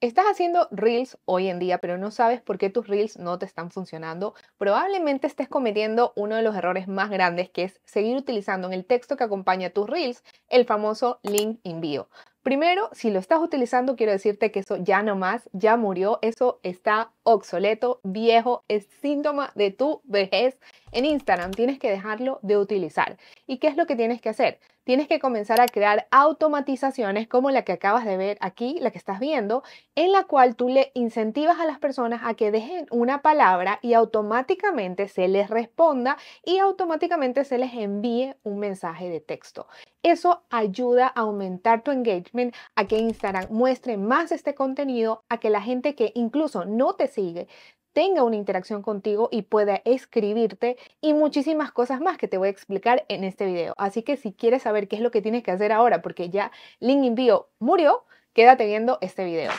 Estás haciendo reels hoy en día, pero no sabes por qué tus reels no te están funcionando. Probablemente estés cometiendo uno de los errores más grandes, que es seguir utilizando en el texto que acompaña tus reels el famoso link envío. Primero, si lo estás utilizando, quiero decirte que eso ya no más, ya murió, eso está obsoleto, viejo, es síntoma de tu vejez en Instagram tienes que dejarlo de utilizar. ¿Y qué es lo que tienes que hacer? Tienes que comenzar a crear automatizaciones como la que acabas de ver aquí, la que estás viendo, en la cual tú le incentivas a las personas a que dejen una palabra y automáticamente se les responda y automáticamente se les envíe un mensaje de texto. Eso ayuda a aumentar tu engagement, a que Instagram muestre más este contenido, a que la gente que incluso no te sigue tenga una interacción contigo y pueda escribirte y muchísimas cosas más que te voy a explicar en este video. Así que si quieres saber qué es lo que tienes que hacer ahora porque ya Link Bio murió, quédate viendo este video.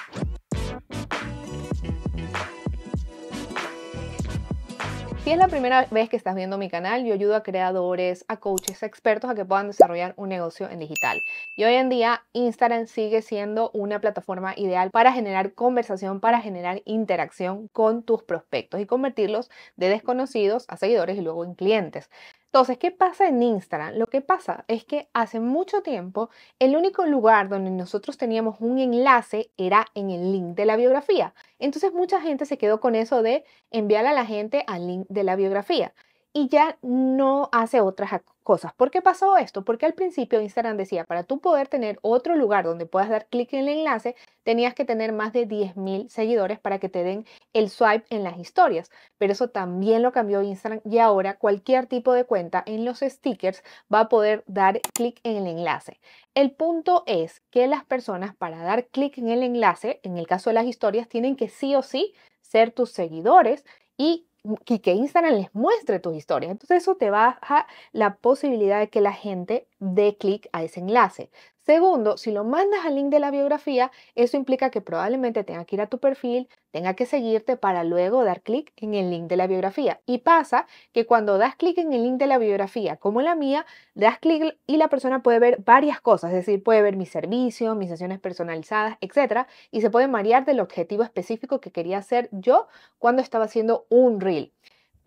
Si es la primera vez que estás viendo mi canal, yo ayudo a creadores, a coaches, a expertos a que puedan desarrollar un negocio en digital. Y hoy en día Instagram sigue siendo una plataforma ideal para generar conversación, para generar interacción con tus prospectos y convertirlos de desconocidos a seguidores y luego en clientes. Entonces, ¿qué pasa en Instagram? Lo que pasa es que hace mucho tiempo el único lugar donde nosotros teníamos un enlace era en el link de la biografía. Entonces mucha gente se quedó con eso de enviar a la gente al link de la biografía y ya no hace otras cosas. ¿Por qué pasó esto? Porque al principio Instagram decía, para tú poder tener otro lugar donde puedas dar clic en el enlace, tenías que tener más de 10.000 seguidores para que te den el swipe en las historias. Pero eso también lo cambió Instagram y ahora cualquier tipo de cuenta en los stickers va a poder dar clic en el enlace. El punto es que las personas para dar clic en el enlace, en el caso de las historias, tienen que sí o sí ser tus seguidores y y que Instagram les muestre tus historias. Entonces eso te baja la posibilidad de que la gente dé clic a ese enlace. Segundo, si lo mandas al link de la biografía, eso implica que probablemente tenga que ir a tu perfil, tenga que seguirte para luego dar clic en el link de la biografía. Y pasa que cuando das clic en el link de la biografía, como la mía, das clic y la persona puede ver varias cosas, es decir, puede ver mi servicio, mis sesiones personalizadas, etc. y se puede marear del objetivo específico que quería hacer yo cuando estaba haciendo un reel.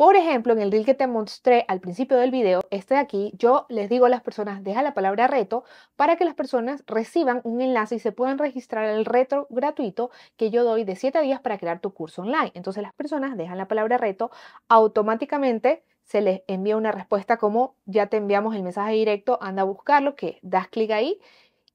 Por ejemplo, en el reel que te mostré al principio del video, este de aquí, yo les digo a las personas, deja la palabra reto para que las personas reciban un enlace y se puedan registrar el reto gratuito que yo doy de 7 días para crear tu curso online. Entonces las personas dejan la palabra reto, automáticamente se les envía una respuesta como ya te enviamos el mensaje directo, anda a buscarlo, que das clic ahí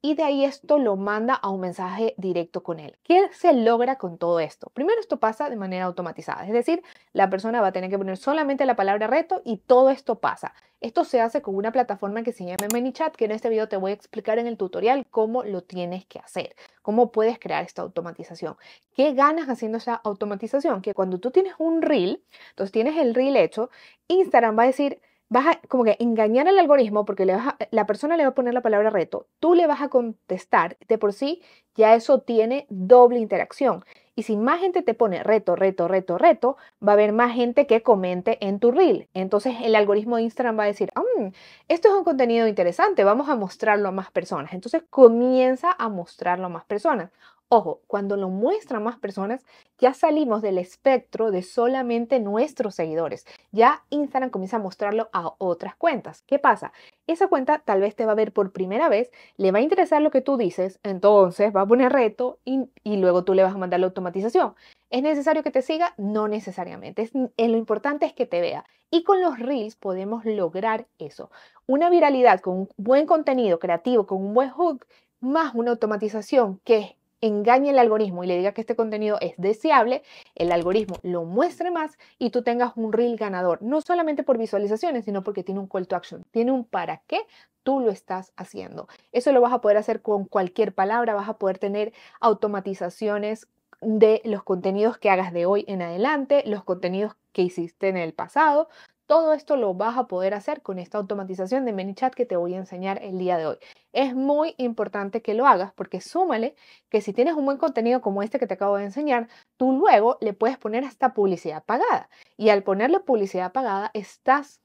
y de ahí esto lo manda a un mensaje directo con él. ¿Qué se logra con todo esto? Primero esto pasa de manera automatizada, es decir, la persona va a tener que poner solamente la palabra reto y todo esto pasa. Esto se hace con una plataforma que se llama ManyChat, que en este video te voy a explicar en el tutorial cómo lo tienes que hacer, cómo puedes crear esta automatización. ¿Qué ganas haciendo esa automatización? Que cuando tú tienes un reel, entonces tienes el reel hecho, Instagram va a decir, vas a como que engañar al algoritmo porque la persona le va a poner la palabra reto, tú le vas a contestar, de por sí ya eso tiene doble interacción. Y si más gente te pone reto, reto, reto, reto, va a haber más gente que comente en tu reel. Entonces el algoritmo de Instagram va a decir, ah, mm, esto es un contenido interesante, vamos a mostrarlo a más personas. Entonces comienza a mostrarlo a más personas. Ojo, cuando lo muestran más personas, ya salimos del espectro de solamente nuestros seguidores. Ya Instagram comienza a mostrarlo a otras cuentas. ¿Qué pasa? Esa cuenta tal vez te va a ver por primera vez, le va a interesar lo que tú dices, entonces va a poner reto y, luego tú le vas a mandar la automatización. ¿Es necesario que te siga? No necesariamente. Mm, eh, lo importante es que te vea. Y con los reels podemos lograr eso. Una viralidad con un buen contenido creativo, con un buen hook, más una automatización que engañe el algoritmo y le diga que este contenido es deseable, el algoritmo lo muestre más y tú tengas un reel ganador, no solamente por visualizaciones, sino porque tiene un call to action, tiene un para qué tú lo estás haciendo. Eso lo vas a poder hacer con cualquier palabra, vas a poder tener automatizaciones de los contenidos que hagas de hoy en adelante, los contenidos que hiciste en el pasado, todo esto lo vas a poder hacer con esta automatización de ManyChat que te voy a enseñar el día de hoy. Es muy importante que lo hagas porque súmale que si tienes un buen contenido como este que te acabo de enseñar, tú luego le puedes poner hasta publicidad pagada. Y al ponerle publicidad pagada, estás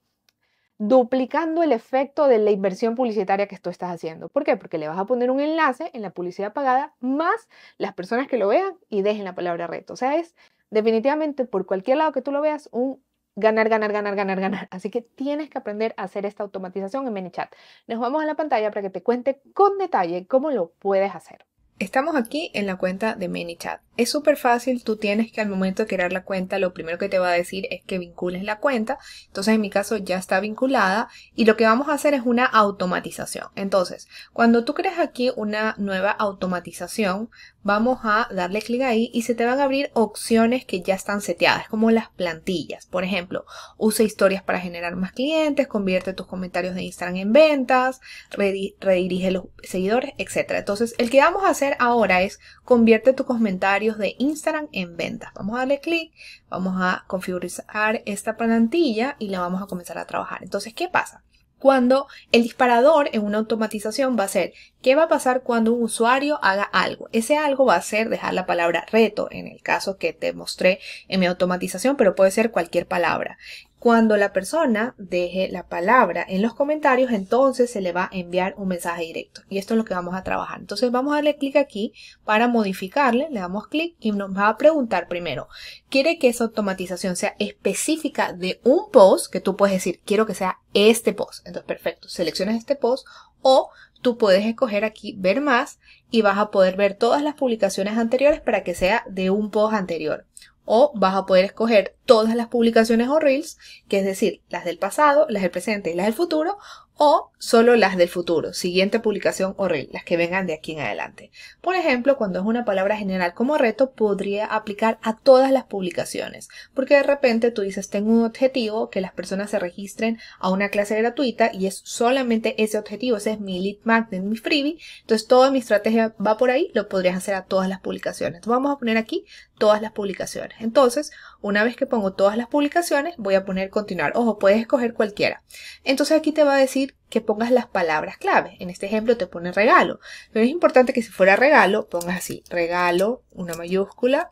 duplicando el efecto de la inversión publicitaria que tú estás haciendo. ¿Por qué? Porque le vas a poner un enlace en la publicidad pagada más las personas que lo vean y dejen la palabra reto. O sea, es definitivamente por cualquier lado que tú lo veas un ganar, ganar, ganar, ganar, ganar. Así que tienes que aprender a hacer esta automatización en ManyChat. Nos vamos a la pantalla para que te cuente con detalle cómo lo puedes hacer. Estamos aquí en la cuenta de ManyChat. Es súper fácil, tú tienes que al momento de crear la cuenta, lo primero que te va a decir es que vincules la cuenta. Entonces, en mi caso ya está vinculada y lo que vamos a hacer es una automatización. Entonces, cuando tú creas aquí una nueva automatización, vamos a darle clic ahí y se te van a abrir opciones que ya están seteadas, como las plantillas. Por ejemplo, usa historias para generar más clientes, convierte tus comentarios de Instagram en ventas, redirige los seguidores, etc. Entonces, el que vamos a hacer ahora es convierte tu comentario de Instagram en ventas. Vamos a darle clic, vamos a configurar esta plantilla y la vamos a comenzar a trabajar. Entonces, ¿qué pasa? Cuando el disparador en una automatización va a ser, ¿qué va a pasar cuando un usuario haga algo? Ese algo va a ser dejar la palabra reto, en el caso que te mostré en mi automatización, pero puede ser cualquier palabra. Cuando la persona deje la palabra en los comentarios, entonces se le va a enviar un mensaje directo. Y esto es lo que vamos a trabajar. Entonces vamos a darle clic aquí para modificarle. Le damos clic y nos va a preguntar primero, ¿quiere que esa automatización sea específica de un post? Que tú puedes decir, quiero que sea este post. Entonces, perfecto. Seleccionas este post o tú puedes escoger aquí ver más y vas a poder ver todas las publicaciones anteriores para que sea de un post anterior o vas a poder escoger todas las publicaciones o reels, que es decir, las del pasado, las del presente y las del futuro, o solo las del futuro, siguiente publicación o reel, las que vengan de aquí en adelante. Por ejemplo, cuando es una palabra general como reto, podría aplicar a todas las publicaciones, porque de repente tú dices, tengo un objetivo, que las personas se registren a una clase gratuita y es solamente ese objetivo, ese es mi lead magnet, mi freebie, entonces toda mi estrategia va por ahí, lo podrías hacer a todas las publicaciones. vamos a poner aquí todas las publicaciones. Entonces, una vez que pongo todas las publicaciones, voy a poner continuar. Ojo, puedes escoger cualquiera. Entonces aquí te va a decir que pongas las palabras clave. En este ejemplo te pone regalo. Pero es importante que si fuera regalo, pongas así, regalo, una mayúscula,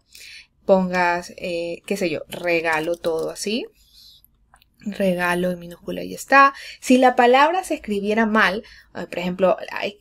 pongas, eh, qué sé yo, regalo todo así regalo en minúscula y está. Si la palabra se escribiera mal, eh, por ejemplo,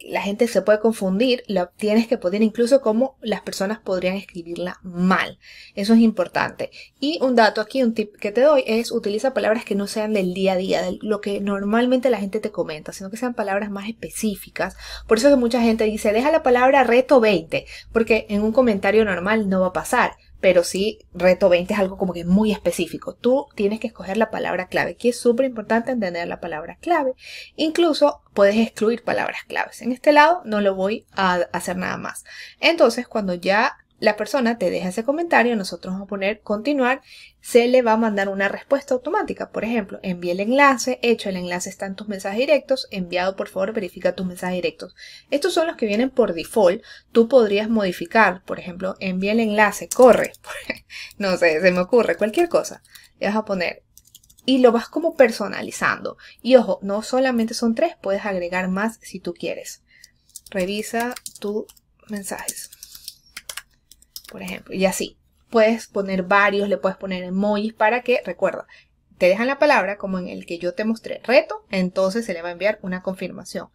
la gente se puede confundir, lo tienes que poner incluso como las personas podrían escribirla mal. Eso es importante. Y un dato aquí, un tip que te doy es utiliza palabras que no sean del día a día, de lo que normalmente la gente te comenta, sino que sean palabras más específicas. Por eso es que mucha gente dice, deja la palabra reto 20, porque en un comentario normal no va a pasar pero sí reto 20 es algo como que muy específico. Tú tienes que escoger la palabra clave, que es súper importante entender la palabra clave. Incluso puedes excluir palabras claves. En este lado no lo voy a hacer nada más. Entonces, cuando ya la persona te deja ese comentario, nosotros vamos a poner continuar, se le va a mandar una respuesta automática. Por ejemplo, envíe el enlace, hecho el enlace están tus mensajes directos, enviado por favor verifica tus mensajes directos. Estos son los que vienen por default, tú podrías modificar, por ejemplo, envíe el enlace, corre, no sé, se me ocurre, cualquier cosa. Le vas a poner y lo vas como personalizando. Y ojo, no solamente son tres, puedes agregar más si tú quieres. Revisa tus mensajes por ejemplo, y así. Puedes poner varios, le puedes poner emojis para que, recuerda, te dejan la palabra como en el que yo te mostré reto, entonces se le va a enviar una confirmación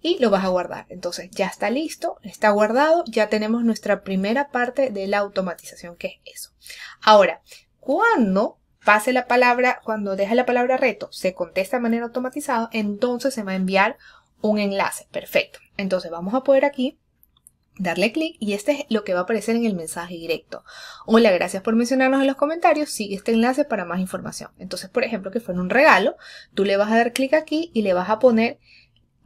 y lo vas a guardar. Entonces ya está listo, está guardado, ya tenemos nuestra primera parte de la automatización, que es eso. Ahora, cuando pase la palabra, cuando deja la palabra reto, se contesta de manera automatizada, entonces se va a enviar un enlace. Perfecto. Entonces vamos a poder aquí darle clic y este es lo que va a aparecer en el mensaje directo. Hola, gracias por mencionarnos en los comentarios, sigue este enlace para más información. Entonces, por ejemplo, que fuera un regalo, tú le vas a dar clic aquí y le vas a poner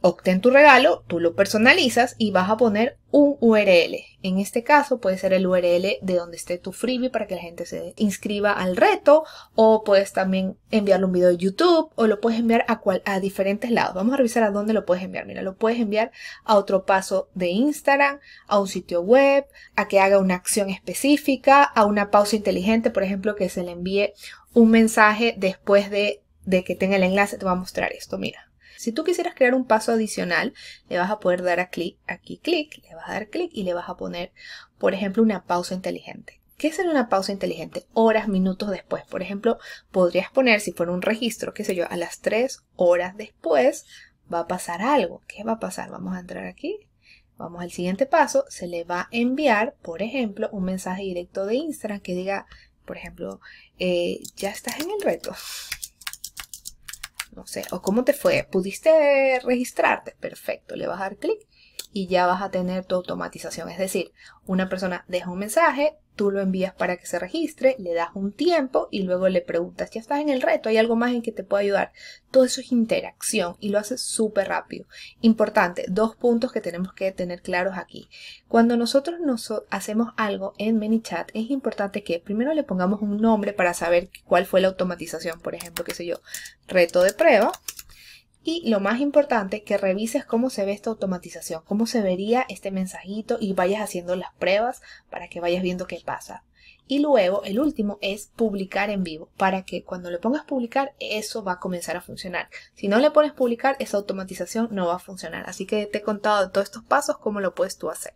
obtén tu regalo, tú lo personalizas y vas a poner un URL. En este caso puede ser el URL de donde esté tu freebie para que la gente se inscriba al reto o puedes también enviarle un video de YouTube o lo puedes enviar a, cual, a diferentes lados. Vamos a revisar a dónde lo puedes enviar. Mira, lo puedes enviar a otro paso de Instagram, a un sitio web, a que haga una acción específica, a una pausa inteligente, por ejemplo, que se le envíe un mensaje después de, de que tenga el enlace. Te va a mostrar esto, mira. Si tú quisieras crear un paso adicional, le vas a poder dar a clic, aquí clic, le vas a dar clic y le vas a poner, por ejemplo, una pausa inteligente. ¿Qué sería una pausa inteligente? Horas, minutos después. Por ejemplo, podrías poner, si fuera un registro, qué sé yo, a las tres horas después va a pasar algo. ¿Qué va a pasar? Vamos a entrar aquí. Vamos al siguiente paso. Se le va a enviar, por ejemplo, un mensaje directo de Instagram que diga, por ejemplo, eh, ya estás en el reto no sé, o cómo te fue, pudiste registrarte, perfecto, le vas a dar clic y ya vas a tener tu automatización. Es decir, una persona deja un mensaje, tú lo envías para que se registre, le das un tiempo y luego le preguntas, ya estás en el reto, hay algo más en que te pueda ayudar. Todo eso es interacción y lo haces súper rápido. Importante, dos puntos que tenemos que tener claros aquí. Cuando nosotros hacemos algo en ManyChat, es importante que primero le pongamos un nombre para saber cuál fue la automatización, por ejemplo, qué sé yo, reto de prueba y lo más importante, que revises cómo se ve esta automatización, cómo se vería este mensajito y vayas haciendo las pruebas para que vayas viendo qué pasa. Y luego, el último es publicar en vivo, para que cuando le pongas publicar, eso va a comenzar a funcionar. Si no le pones publicar, esa automatización no va a funcionar. Así que te he contado de todos estos pasos, cómo lo puedes tú hacer.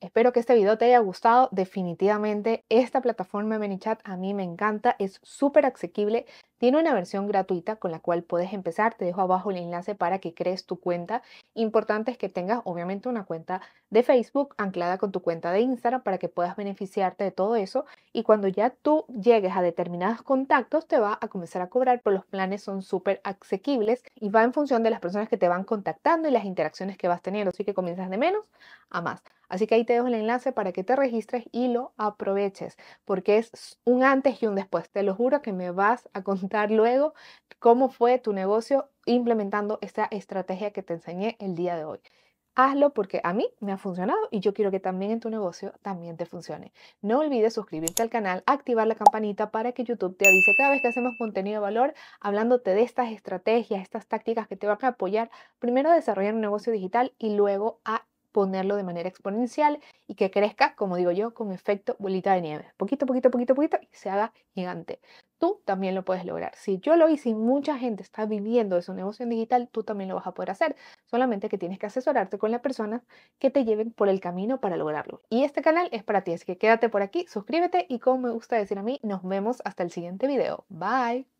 Espero que este video te haya gustado. Definitivamente esta plataforma ManyChat a mí me encanta, es súper asequible. Tiene una versión gratuita con la cual puedes empezar. Te dejo abajo el enlace para que crees tu cuenta. Importante es que tengas obviamente una cuenta de Facebook anclada con tu cuenta de Instagram para que puedas beneficiarte de todo eso. Y cuando ya tú llegues a determinados contactos, te va a comenzar a cobrar, pero los planes son súper asequibles y va en función de las personas que te van contactando y las interacciones que vas teniendo. Así que comienzas de menos a más. Así que ahí te dejo el enlace para que te registres y lo aproveches, porque es un antes y un después. Te lo juro que me vas a contar luego cómo fue tu negocio implementando esta estrategia que te enseñé el día de hoy. Hazlo porque a mí me ha funcionado y yo quiero que también en tu negocio también te funcione. No olvides suscribirte al canal, activar la campanita para que YouTube te avise cada vez que hacemos contenido de valor hablándote de estas estrategias, estas tácticas que te van a apoyar primero a desarrollar un negocio digital y luego a ponerlo de manera exponencial y que crezca, como digo yo, con efecto bolita de nieve. Poquito, poquito, poquito, poquito y se haga gigante. Tú también lo puedes lograr. Si yo lo hice y mucha gente está viviendo de su negocio en digital, tú también lo vas a poder hacer. Solamente que tienes que asesorarte con la persona que te lleven por el camino para lograrlo. Y este canal es para ti, así que quédate por aquí, suscríbete y como me gusta decir a mí, nos vemos hasta el siguiente video. Bye.